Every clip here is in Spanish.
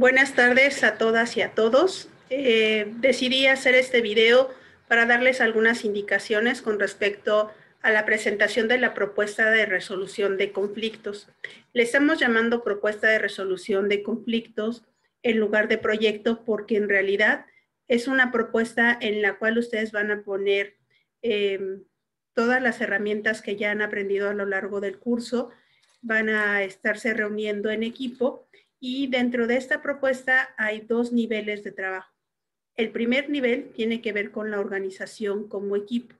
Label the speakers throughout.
Speaker 1: Buenas tardes a todas y a todos. Eh, decidí hacer este video para darles algunas indicaciones con respecto a la presentación de la propuesta de resolución de conflictos. Le estamos llamando propuesta de resolución de conflictos en lugar de proyecto porque en realidad es una propuesta en la cual ustedes van a poner em, todas las herramientas que ya han aprendido a lo largo del curso, van a estarse reuniendo en equipo y dentro de esta propuesta hay dos niveles de trabajo. El primer nivel tiene que ver con la organización como equipo.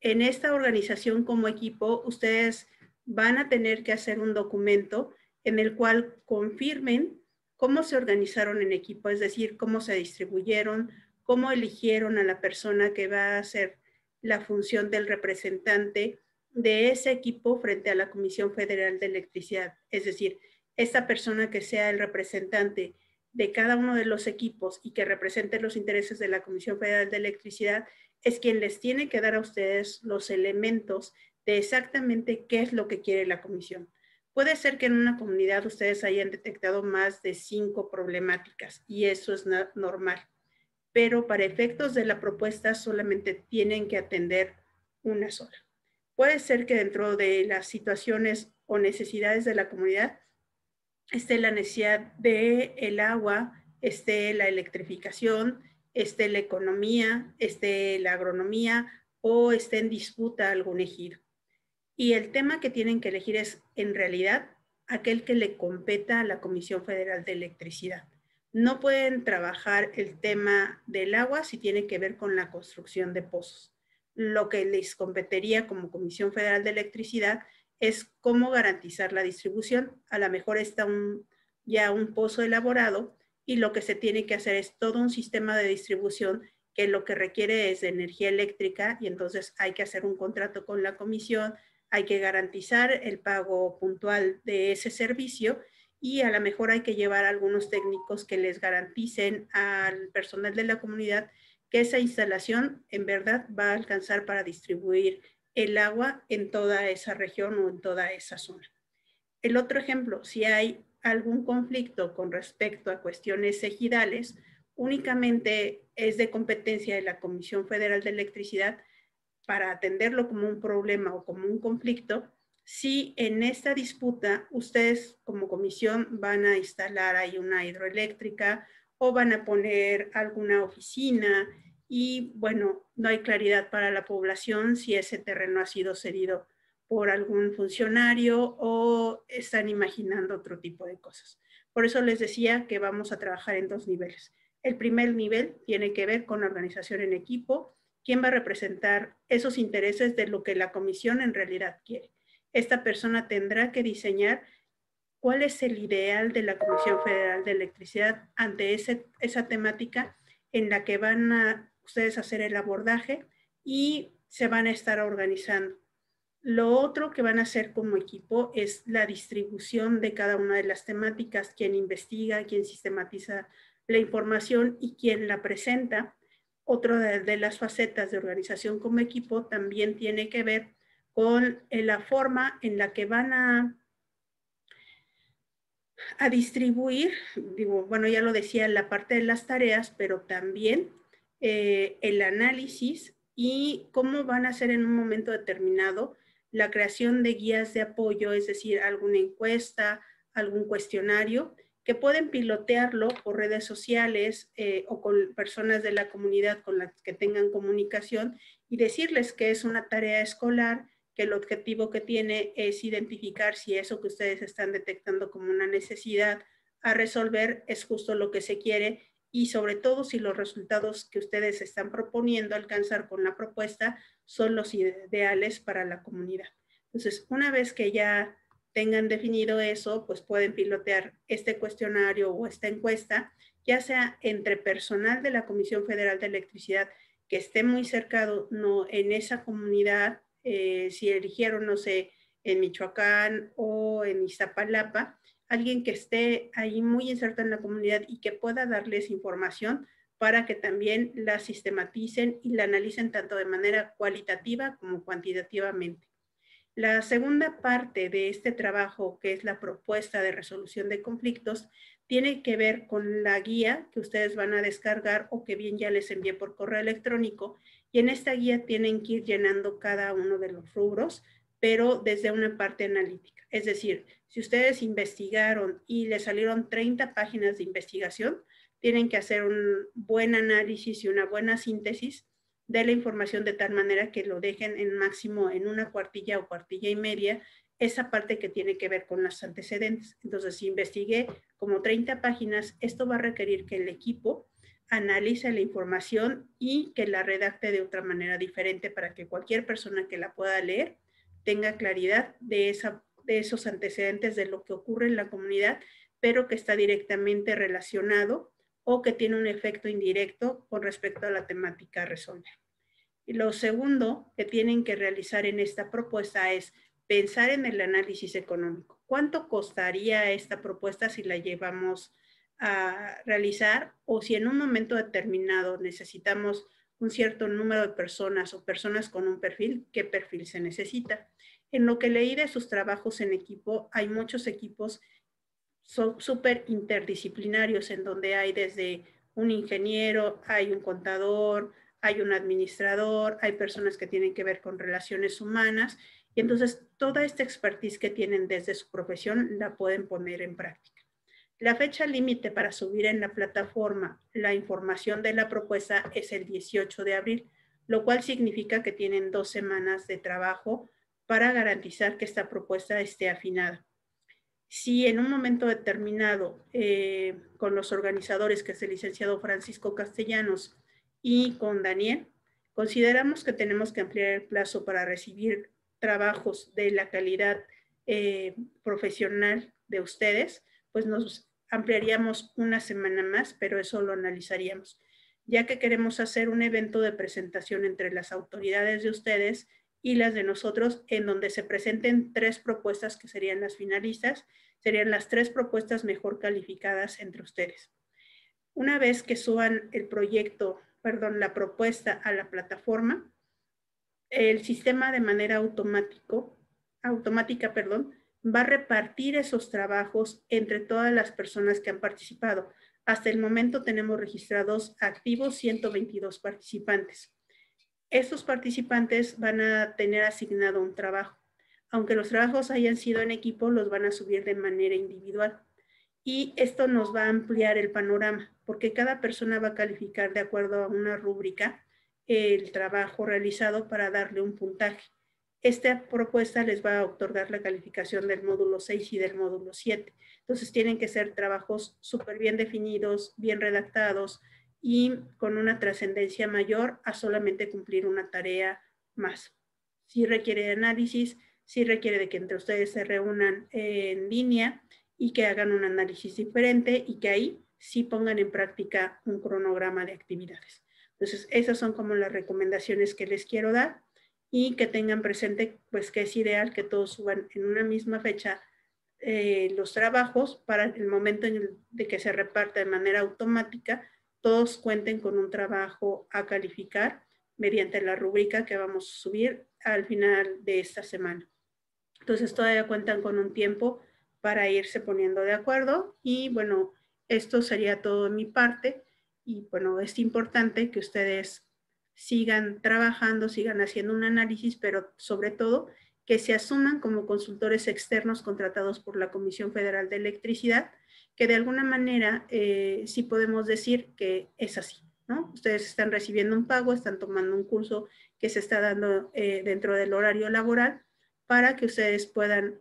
Speaker 1: En esta organización como equipo, ustedes van a tener que hacer un documento en el cual confirmen cómo se organizaron en equipo, es decir, cómo se distribuyeron, cómo eligieron a la persona que va a ser la función del representante de ese equipo frente a la Comisión Federal de Electricidad. Es decir, esta persona que sea el representante de cada uno de los equipos y que represente los intereses de la Comisión Federal de Electricidad es quien les tiene que dar a ustedes los elementos de exactamente qué es lo que quiere la comisión. Puede ser que en una comunidad ustedes hayan detectado más de cinco problemáticas y eso es normal, pero para efectos de la propuesta solamente tienen que atender una sola. Puede ser que dentro de las situaciones o necesidades de la comunidad esté la necesidad de el agua, esté la electrificación, esté la economía, esté la agronomía o esté en disputa algún ejido. Y el tema que tienen que elegir es, en realidad, aquel que le competa a la Comisión Federal de Electricidad. No pueden trabajar el tema del agua si tiene que ver con la construcción de pozos. Lo que les competería como Comisión Federal de Electricidad es cómo garantizar la distribución. A lo mejor está un, ya un pozo elaborado y lo que se tiene que hacer es todo un sistema de distribución que lo que requiere es energía eléctrica y entonces hay que hacer un contrato con la comisión, hay que garantizar el pago puntual de ese servicio y a lo mejor hay que llevar a algunos técnicos que les garanticen al personal de la comunidad que esa instalación en verdad va a alcanzar para distribuir el agua en toda esa región o en toda esa zona. El otro ejemplo, si hay algún conflicto con respecto a cuestiones ejidales, únicamente es de competencia de la Comisión Federal de Electricidad para atenderlo como un problema o como un conflicto, si en esta disputa ustedes como comisión van a instalar ahí una hidroeléctrica o van a poner alguna oficina, y bueno, no hay claridad para la población si ese terreno ha sido cedido por algún funcionario o están imaginando otro tipo de cosas. Por eso les decía que vamos a trabajar en dos niveles. El primer nivel tiene que ver con organización en equipo, quién va a representar esos intereses de lo que la comisión en realidad quiere. Esta persona tendrá que diseñar cuál es el ideal de la Comisión Federal de Electricidad ante ese, esa temática en la que van a ustedes hacer el abordaje y se van a estar organizando. Lo otro que van a hacer como equipo es la distribución de cada una de las temáticas, quién investiga, quién sistematiza la información y quién la presenta. Otra de, las facetas de organización como equipo también tiene que ver con eh, la forma en la que van a, a distribuir, digo, bueno, ya lo decía la parte de las tareas, pero también eh, el análisis y cómo van a ser en un momento determinado la creación de guías de apoyo, es decir, alguna encuesta, algún cuestionario, que pueden pilotearlo por redes sociales eh, o con personas de la comunidad con las que tengan comunicación y decirles que es una tarea escolar, que el objetivo que tiene es identificar si eso que ustedes están detectando como una necesidad a resolver es justo lo que se quiere y sobre todo si los resultados que ustedes están proponiendo alcanzar con la propuesta son los ideales para la comunidad. Entonces, una vez que ya tengan definido eso, pues pueden pilotear este cuestionario o esta encuesta, ya sea entre personal de la Comisión Federal de Electricidad que esté muy cercado no, en esa comunidad, eh, si eligieron, no sé, en Michoacán o en Iztapalapa, alguien que esté ahí muy inserto en la comunidad y que pueda darles información para que también la sistematicen y la analicen tanto de manera cualitativa como cuantitativamente. La segunda parte de este trabajo, que es la propuesta de resolución de conflictos, tiene que ver con la guía que ustedes van a descargar o que bien ya les envié por correo electrónico. Y en esta guía tienen que ir llenando cada uno de los rubros, pero desde una parte analítica. Es decir, si ustedes investigaron y les salieron 30 páginas de investigación, tienen que hacer un buen análisis y una buena síntesis de la información de tal manera que lo dejen en máximo en una cuartilla o cuartilla y media esa parte que tiene que ver con los antecedentes. Entonces, si investigué como 30 páginas, esto va a requerir que el equipo analice la información y que la redacte de otra manera diferente para que cualquier persona que la pueda leer tenga claridad de esa de esos antecedentes de lo que ocurre en la comunidad, pero que está directamente relacionado o que tiene un efecto indirecto con respecto a la temática a Y lo segundo que tienen que realizar en esta propuesta es pensar en el análisis económico. ¿Cuánto costaría esta propuesta si la llevamos a realizar o si en un momento determinado necesitamos un cierto número de personas o personas con un perfil, qué perfil se necesita? En lo que leí de sus trabajos en equipo, hay muchos equipos súper interdisciplinarios en donde hay desde un ingeniero, hay un contador, hay un administrador, hay personas que tienen que ver con relaciones humanas y entonces toda esta expertise que tienen desde su profesión la pueden poner en práctica. La fecha límite para subir en la plataforma la información de la propuesta es el 18 de abril, lo cual significa que tienen dos semanas de trabajo para garantizar que esta propuesta esté afinada. Si en un momento determinado eh, con los organizadores, que es el licenciado Francisco Castellanos y con Daniel, consideramos que tenemos que ampliar el plazo para recibir trabajos de la calidad eh, profesional de ustedes, pues nos ampliaríamos una semana más, pero eso lo analizaríamos, ya que queremos hacer un evento de presentación entre las autoridades de ustedes y las de nosotros, en donde se presenten tres propuestas que serían las finalistas, serían las tres propuestas mejor calificadas entre ustedes. Una vez que suban el proyecto, perdón, la propuesta a la plataforma, el sistema de manera automático, automática, perdón, va a repartir esos trabajos entre todas las personas que han participado. Hasta el momento tenemos registrados activos 122 participantes. Estos participantes van a tener asignado un trabajo. Aunque los trabajos hayan sido en equipo, los van a subir de manera individual. Y esto nos va a ampliar el panorama, porque cada persona va a calificar de acuerdo a una rúbrica el trabajo realizado para darle un puntaje. Esta propuesta les va a otorgar la calificación del módulo 6 y del módulo 7. Entonces tienen que ser trabajos súper bien definidos, bien redactados, y con una trascendencia mayor a solamente cumplir una tarea más. Sí requiere de análisis, sí requiere de que entre ustedes se reúnan en línea y que hagan un análisis diferente y que ahí sí pongan en práctica un cronograma de actividades. Entonces, esas son como las recomendaciones que les quiero dar y que tengan presente pues que es ideal que todos suban en una misma fecha eh, los trabajos para el momento en el de que se reparta de manera automática todos cuenten con un trabajo a calificar mediante la rúbrica que vamos a subir al final de esta semana. Entonces todavía cuentan con un tiempo para irse poniendo de acuerdo y bueno, esto sería todo de mi parte y bueno, es importante que ustedes sigan trabajando, sigan haciendo un análisis, pero sobre todo que se asuman como consultores externos contratados por la Comisión Federal de Electricidad, que de alguna manera eh, sí podemos decir que es así. ¿no? Ustedes están recibiendo un pago, están tomando un curso que se está dando eh, dentro del horario laboral para que ustedes puedan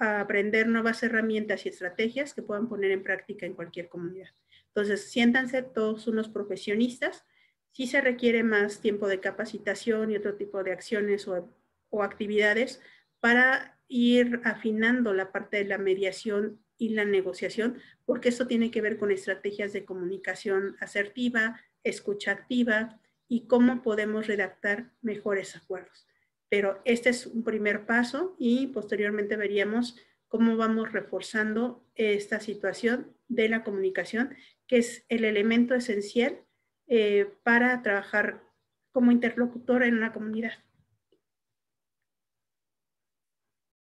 Speaker 1: aprender nuevas herramientas y estrategias que puedan poner en práctica en cualquier comunidad. Entonces, siéntanse todos unos profesionistas. Si se requiere más tiempo de capacitación y otro tipo de acciones o o actividades para ir afinando la parte de la mediación y la negociación, porque esto tiene que ver con estrategias de comunicación asertiva, escucha activa y cómo podemos redactar mejores acuerdos. Pero este es un primer paso y posteriormente veríamos cómo vamos reforzando esta situación de la comunicación, que es el elemento esencial eh, para trabajar como interlocutor en una comunidad.